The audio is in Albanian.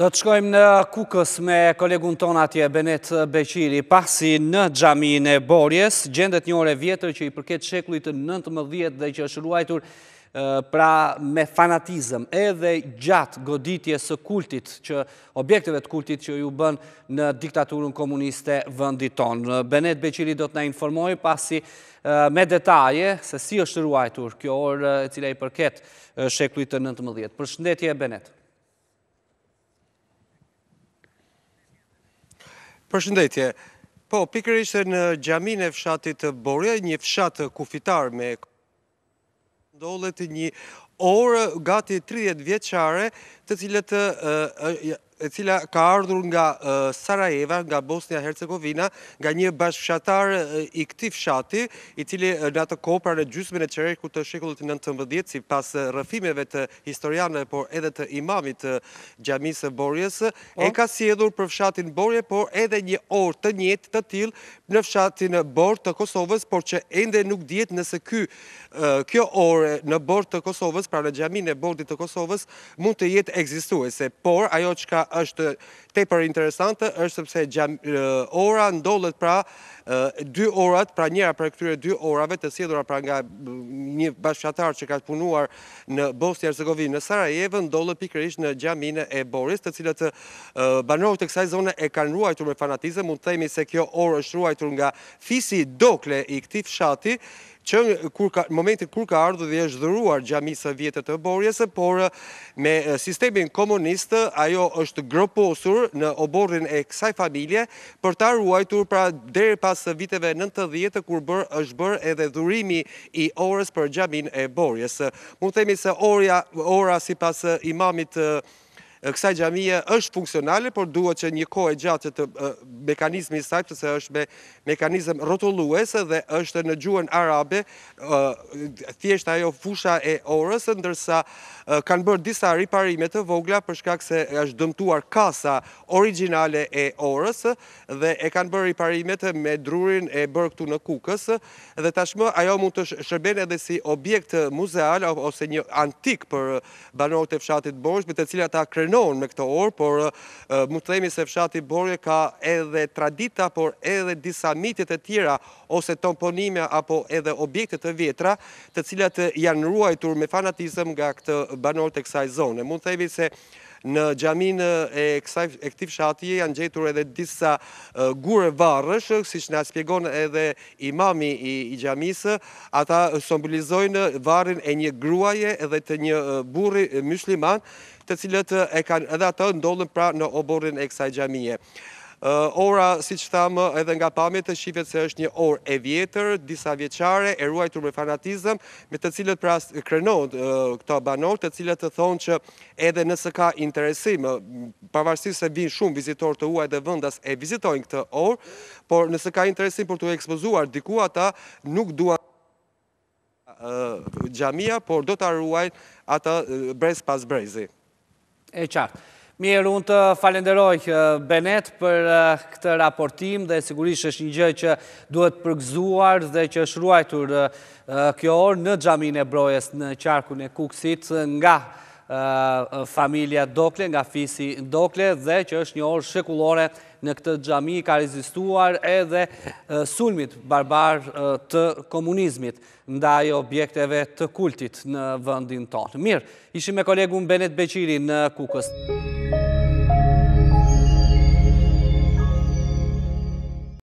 Do të shkojmë në kukës me kolegun ton atje, Benet Beqiri, pasi në gjamin e borjes, gjendet një ore vjetër që i përket shekullit të më dhjetë dhe që është ruajtur pra me fanatizm, edhe gjatë goditje së kultit, që objekteve të kultit që ju bën në diktaturën komuniste vëndit ton. Benet Beqiri do të ne informojë pasi me detaje se si është ruajtur kjo orë cila i përket shekullit të më dhjetë. Për shëndetje, Benet. Përshëndetje, po, pikër ishte në gjamin e fshatit Borja, një fshat kufitar me Ndollet një orë gati 30 vjeqare të cilët e cila ka ardhur nga Sarajeva, nga Bosnia-Hercegovina, nga një bashkëshatar i këti fshati, i cili në të kopra në gjysmën e qereku të shekullit në të mbëdjet, si pas rëfimeve të historianëve, por edhe të imamit të gjamisë Borjes, po. e ka si edhur për fshatin Borje, por edhe një orë të njetë të tilë në fshatin Borë të Kosovës, por që ende nuk djetë nëse kjo orë në Borë të Kosovës, pra në gjamin e Borë të Kosovës, mund të jetë egzistuese, por ajo që ka është te për interesante, është sepse ora ndollet pra dy orat, pra njëra për këtyre dy orave të sidhura pra nga një bashkatar që ka të punuar në Bosnjë-Herzegovinë në Sarajevë, ndollet pikërish në gjamine e Boris, të cilët banorë të kësaj zone e kanë ruajtur me fanatizë, mund të themi se kjo orë është ruajtur nga fisi dokle i këti fshati, që në momentin kur ka ardhë dhe është dhëruar gjamisa vjetët të borjes, por me sistemin komunistë, ajo është groposur në oborin e kësaj familje, për ta ruajtur pra dhe pas viteve 90 të kur bërë është bërë edhe dhurimi i orës për gjamin e borjes. Mu temi se orja, ora si pas imamit kësaj gjamije është funksionale, por duhet që një kohë e gjatë të mekanizmi sajtë, përse është me mekanizm rotulluese dhe është në gjuën arabe, thjesht ajo fusha e orës, ndërsa kanë bërë disa riparime të vogla, përshka se është dëmtuar kasa originale e orës, dhe e kanë bërë riparime të me drurin e bërë këtu në kukës, dhe tashmë ajo mund të shërben edhe si objekt muzeal, ose një antik për banorët e fshatit Bosh, me të cilat ta trenon me këto orë, por më të themi se fshati borje ka edhe tradita, por edhe disa mitit e tjera, ose tomponime, apo edhe objektet e vjetra, të cilat janë ruajtur me fanatizëm nga këtë banor të kësaj zone. Më të themi se në gjamin e këti fshatje janë gjetur edhe disa gure varrësh, si që në aspjegon edhe imami i gjamisë, ata sombilizojnë varrën e një gruaje edhe të një buri mëshliman, të cilët e kanë edhe ata ndollën pra në oborin e kësaj gjamije. Ora, si që thamë, edhe nga pamit të shifet se është një orë e vjetër, disa vjeqare, ruajtur me fanatizëm, me të cilët pra krenon këto banor, të cilët të thonë që edhe nëse ka interesim, pavarësisht se vinë shumë vizitor të uaj dhe vëndas e vizitojnë këtë orë, por nëse ka interesim për të ekspozuar, diku ata nuk duan gjamia, por do të arruajnë ata brez pas brezi. E qartë. Mirë unë të falenderoj eh, Benet për eh, këtë raportim dhe sigurisht është një gjë që duhet përgzuar dhe që është ruajtur eh, kjo orë në gjamin e brojes në qarkun e kukësit nga familja Dokle, nga fisi Dokle dhe që është një orë shekullore në këtë gjami ka rezistuar edhe sulmit barbar të komunizmit ndaj objekteve të kultit në vëndin tonë. Mirë, ishim me kolegun Benet Beqiri në kukës.